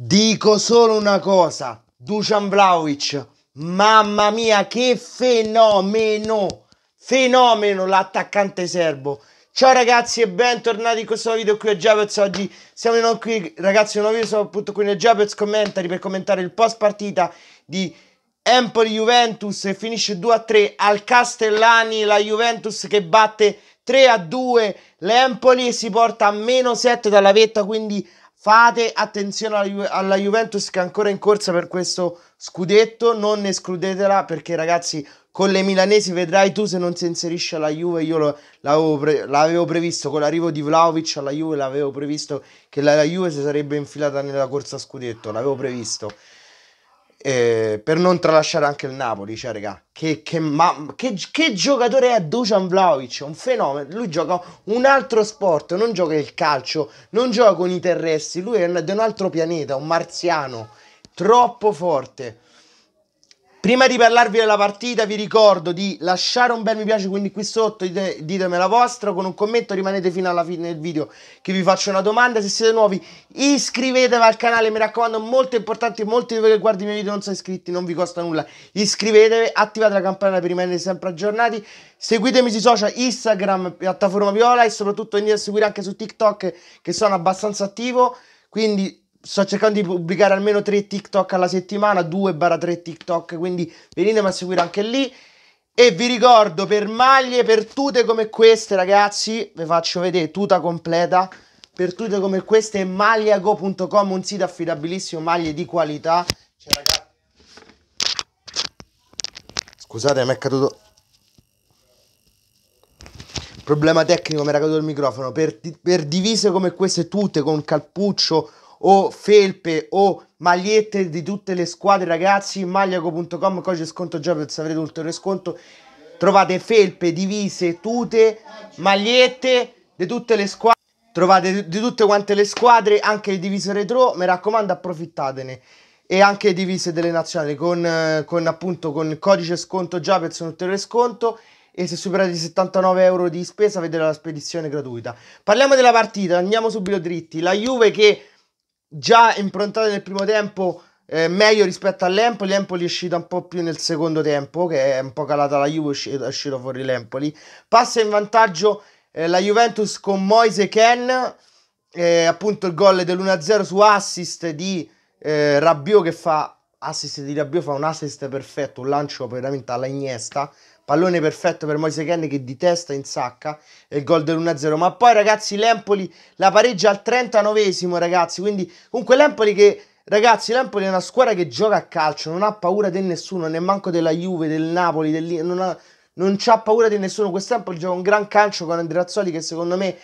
Dico solo una cosa, Dusan Vlaovic, mamma mia che fenomeno, fenomeno l'attaccante serbo. Ciao ragazzi e bentornati in questo video qui a Javez, oggi siamo noi qui ragazzi un nuovo video, sono appunto qui nel Javez Commentary per commentare il post partita di Empoli-Juventus e finisce 2-3 al Castellani, la Juventus che batte 3 2 l'Empoli e si porta a meno 7 dalla vetta quindi Fate attenzione alla, Ju- alla, Juventus che è ancora in corsa per questo scudetto, non escludetela perché ragazzi con le milanesi vedrai tu se non si inserisce alla Juve, io lo, l'avevo, pre- l'avevo, previsto con l'arrivo di Vlaovic alla Juve, l'avevo previsto che la, la Juve si sarebbe infilata nella corsa scudetto, l'avevo previsto. Eh, per non tralasciare anche il Napoli, cioè, regà, che, che, ma, che, che giocatore è Dusan Vlaovic? Un fenomeno. Lui gioca un altro sport, non gioca il calcio, non gioca con i terrestri. Lui è di un altro pianeta, un marziano troppo forte. Prima di parlarvi della partita vi ricordo di lasciare un bel mi piace quindi qui sotto, dite, ditemi la vostra, con un commento rimanete fino alla fine del video che vi faccio una domanda, se siete nuovi iscrivetevi al canale, mi raccomando molto importante, molti di voi che guardano i miei video non sono iscritti, non vi costa nulla, iscrivetevi, attivate la campanella per rimanere sempre aggiornati, seguitemi sui social Instagram, piattaforma Viola e soprattutto a seguire anche su TikTok che sono abbastanza attivo, quindi sto cercando di pubblicare almeno 3 TikTok alla settimana, 2-3 TikTok, quindi venitemi a seguire anche lì. E vi ricordo, per maglie, per tute come queste, ragazzi, vi faccio vedere tuta completa. Per tute come queste, magliago.com, un sito affidabilissimo, maglie di qualità. Cioè, ragazzi... Scusate, mi è caduto... Problema tecnico, mi era caduto il microfono. Per, per divise come queste, tutte con cappuccio o felpe o magliette di tutte le squadre ragazzi magliaco.com codice sconto già per avere ulteriore sconto trovate felpe, divise, tute, magliette di tutte le squadre trovate di tutte quante le squadre anche le divise retro mi raccomando approfittatene e anche le divise delle nazionali con, con appunto con codice sconto già per un ulteriore sconto e se superate i 79 euro di spesa avete la spedizione gratuita. Parliamo della partita, andiamo subito dritti. La Juve che già improntata nel primo tempo eh, meglio rispetto all'Empoli. L'Empoli è uscita un po' più nel secondo tempo, che è un po' calata la Juve, è uscita fuori l'Empoli. Passa in vantaggio eh, la Juventus con Moise Ken, eh, appunto il gol dell'1-0 su assist di eh, Rabiot che fa assist di Rabiot fa un assist perfetto, un lancio veramente alla Iniesta, pallone perfetto per Moise Ken che di testa in sacca e il gol dell'1-0. Ma poi ragazzi l'Empoli la pareggia al 39esimo ragazzi, quindi comunque l'Empoli che... Ragazzi, l'Empoli è una squadra che gioca a calcio, non ha paura di nessuno, neanche della Juve, del Napoli, del, non, ha, non c'ha paura di nessuno. Quest'Empoli gioca un gran calcio con Andrea Azzoli che secondo me,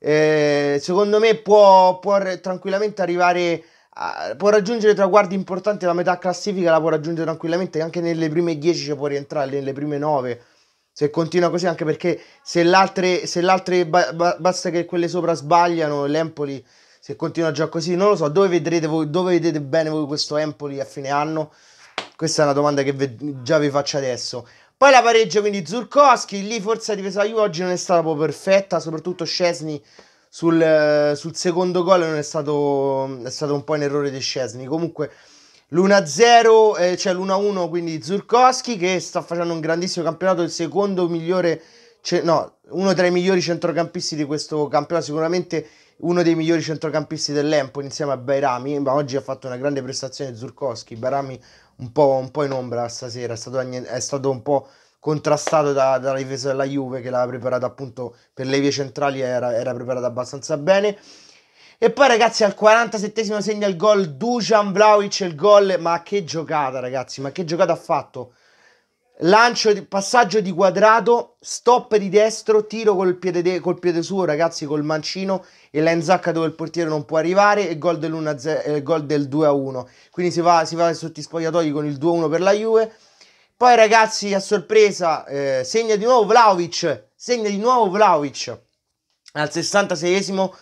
eh, secondo me può, può tranquillamente arrivare Ah, può raggiungere traguardi importanti, la metà classifica la può raggiungere tranquillamente, anche nelle prime 10 ci può rientrare, nelle prime 9. Se continua così, anche perché se l'altre, se l'altre ba- ba- basta che quelle sopra sbagliano, l'Empoli, se continua già così, non lo so, dove vedrete, voi, dove vedete bene voi questo Empoli a fine anno? Questa è una domanda che ve- già vi faccio adesso. Poi la pareggia quindi Zurkowski, lì forse la difesa Juve oggi non è stata proprio perfetta, soprattutto Scesni sul, sul secondo gol non è stato, è stato un po' un errore di Scesni. Comunque l'1-0, eh, cioè l'1-1 quindi Zurkowski che sta facendo un grandissimo campionato, il secondo migliore, cioè, no, uno tra i migliori centrocampisti di questo campionato, sicuramente uno dei migliori centrocampisti dell'Empo insieme a Bairami, ma oggi ha fatto una grande prestazione Zurkowski, Bairami un po', un po in ombra stasera, è stato, è stato un po' contrastato da, dalla difesa della Juve che l'aveva preparata appunto per le vie centrali era, era preparata abbastanza bene e poi ragazzi al 47 segna il gol Dujan Vlaovic il gol ma che giocata ragazzi ma che giocata ha fatto lancio di passaggio di quadrato stop di destro tiro col piede, de, col piede suo ragazzi col mancino e la inzacca dove il portiere non può arrivare e gol, del 2 a 1 quindi si va, si va sotto i spogliatoi con il 2 a 1 per la Juve poi ragazzi, a sorpresa, eh, segna di nuovo Vlaovic, segna di nuovo Vlaovic al 66esimo.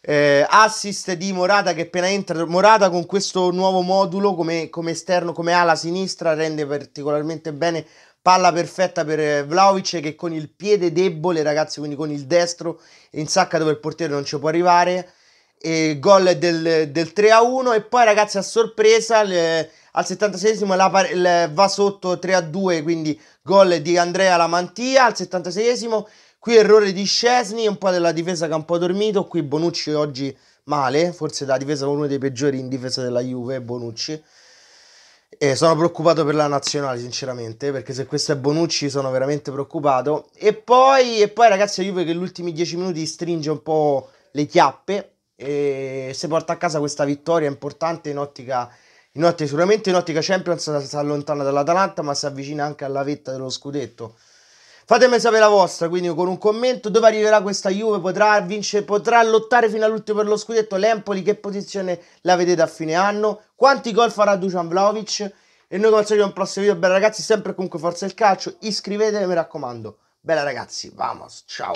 Eh, assist di Morata che appena entra Morata con questo nuovo modulo come, come esterno, come ala sinistra rende particolarmente bene palla perfetta per eh, Vlaovic che con il piede debole ragazzi quindi con il destro insacca dove il portiere non ci può arrivare e gol del, del 3 a 1 e poi ragazzi a sorpresa le, al 76esimo la va sotto 3 a 2, quindi gol di Andrea Lamantia al 76esimo. Qui errore di Scesni, un po' della difesa che ha un po' dormito. Qui Bonucci oggi male, forse la difesa uno dei peggiori in difesa della Juve, Bonucci. E sono preoccupato per la nazionale, sinceramente, perché se questo è Bonucci sono veramente preoccupato. E poi, e poi ragazzi, la Juve che negli ultimi 10 minuti stringe un po' le chiappe e si porta a casa questa vittoria importante in ottica Inoltre, sicuramente in ottica Champions si allontana dall'Atalanta, ma si avvicina anche alla vetta dello scudetto. Fatemi sapere la vostra, quindi con un commento, dove arriverà questa Juve, potrà vincere, potrà lottare fino all'ultimo per lo scudetto, l'Empoli che posizione la vedete a fine anno, quanti gol farà Dusan Vlaovic e noi come al solito un prossimo video, bella ragazzi, sempre comunque forza il calcio, iscrivetevi mi raccomando, bella ragazzi, vamos, ciao!